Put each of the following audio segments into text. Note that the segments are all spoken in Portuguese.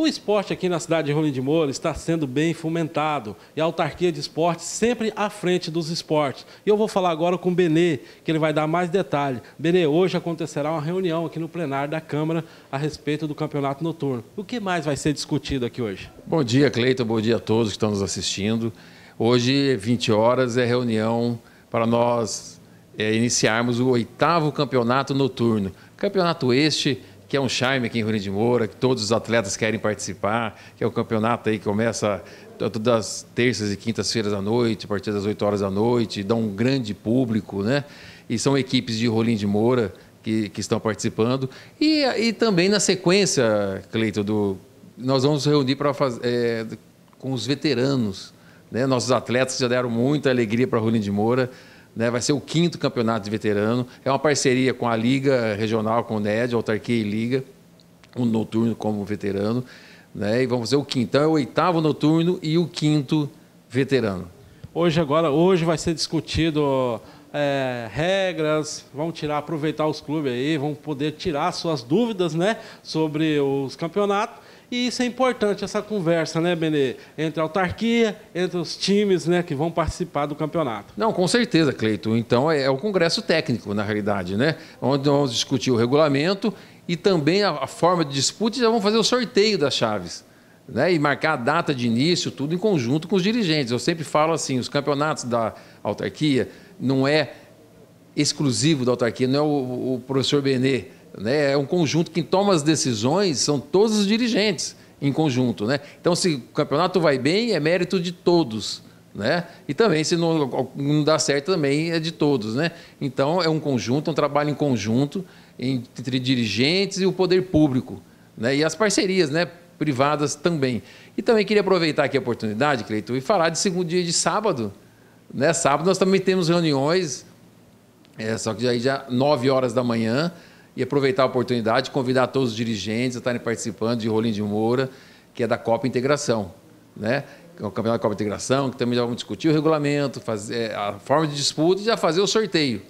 O esporte aqui na cidade de Rolim de Moura está sendo bem fomentado e a autarquia de esporte sempre à frente dos esportes. E eu vou falar agora com o Benê, que ele vai dar mais detalhe. Benê, hoje acontecerá uma reunião aqui no plenário da Câmara a respeito do campeonato noturno. O que mais vai ser discutido aqui hoje? Bom dia, Cleiton. Bom dia a todos que estão nos assistindo. Hoje, 20 horas, é reunião para nós é, iniciarmos o oitavo campeonato noturno. Campeonato este que é um charme aqui em Rio de Moura, que todos os atletas querem participar, que é o um campeonato aí que começa todas as terças e quintas-feiras à noite, a partir das 8 horas da noite, dá um grande público, né? E são equipes de Rolim de Moura que, que estão participando. E, e também na sequência, Cleito, do, nós vamos reunir para é, com os veteranos, né? Nossos atletas já deram muita alegria para Rolim de Moura. Né? Vai ser o quinto campeonato de veterano. É uma parceria com a Liga Regional, com o NED, Autarquia e Liga, o um noturno como veterano. Né? E vamos fazer o quinto. Então é o oitavo noturno e o quinto veterano. Hoje agora, hoje vai ser discutido é, regras, vão tirar, aproveitar os clubes aí, vão poder tirar suas dúvidas, né, sobre os campeonatos e isso é importante, essa conversa, né, Benê? Entre a autarquia, entre os times né, que vão participar do campeonato. Não, com certeza, Cleito. Então é, é, o Congresso Técnico, na realidade, né? Onde vamos discutir o regulamento e também a, forma de disputa e já vão fazer o sorteio das chaves. Né, e marcar a data de início, tudo em conjunto com os dirigentes. Eu sempre falo assim: os campeonatos da autarquia não é exclusivo da autarquia, não é o, o professor Benê né, é um conjunto. Quem toma as decisões são todos os dirigentes em conjunto. Né? Então, se o campeonato vai bem, é mérito de todos. Né? E também, se não, não dá certo, também é de todos. Né? Então, é um conjunto, é um trabalho em conjunto entre dirigentes e o poder público. Né? E as parcerias né? privadas também. E também queria aproveitar aqui a oportunidade, Cleiton, e falar de segundo dia de sábado. Né? Sábado nós também temos reuniões, é, só que aí já 9 horas da manhã, e aproveitar a oportunidade, convidar todos os dirigentes a estarem participando de Rolim de Moura, que é da Copa Integração, né? É o campeonato da Copa Integração, que também já vamos discutir o regulamento, fazer é, a forma de disputa e já fazer o sorteio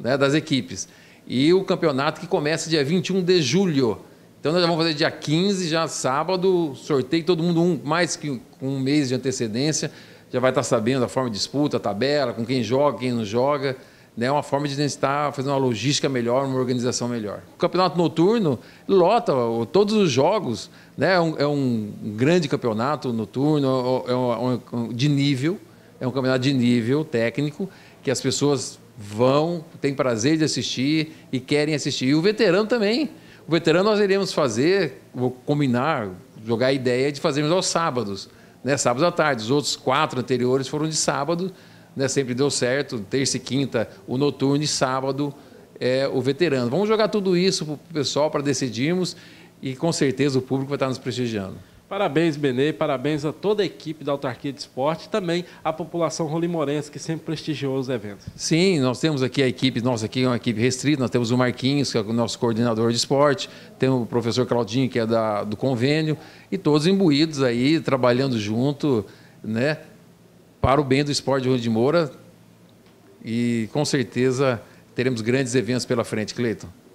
né, das equipes. E o campeonato que começa dia 21 de julho. Então nós já vamos fazer dia 15, já sábado, sorteio, todo mundo um, mais que um mês de antecedência, já vai estar sabendo a forma de disputa, a tabela, com quem joga, quem não joga né, uma forma de a gente estar fazendo uma logística melhor, uma organização melhor. O campeonato noturno lota todos os jogos, né, é, um, é um grande campeonato noturno, é, é, é um, é um, de nível, é um campeonato de nível técnico, que as pessoas vão, têm prazer de assistir e querem assistir. E o veterano também. O veterano nós iremos fazer, vou combinar, jogar a ideia de fazermos aos sábados, né, sábados à tarde. Os outros quatro anteriores foram de sábado, né, sempre deu certo, terça e quinta o noturno e sábado é, o veterano. Vamos jogar tudo isso para o pessoal para decidirmos e com certeza o público vai estar nos prestigiando. Parabéns, Benê, parabéns a toda a equipe da Autarquia de Esporte e também à população rolimorense que sempre prestigiou os eventos. Sim, nós temos aqui a equipe, nossa aqui é uma equipe restrita, nós temos o Marquinhos, que é o nosso coordenador de esporte, temos o professor Claudinho, que é da, do convênio, e todos imbuídos aí, trabalhando junto, né? para o bem do esporte de Rio de Moura. E com certeza teremos grandes eventos pela frente, Cleiton.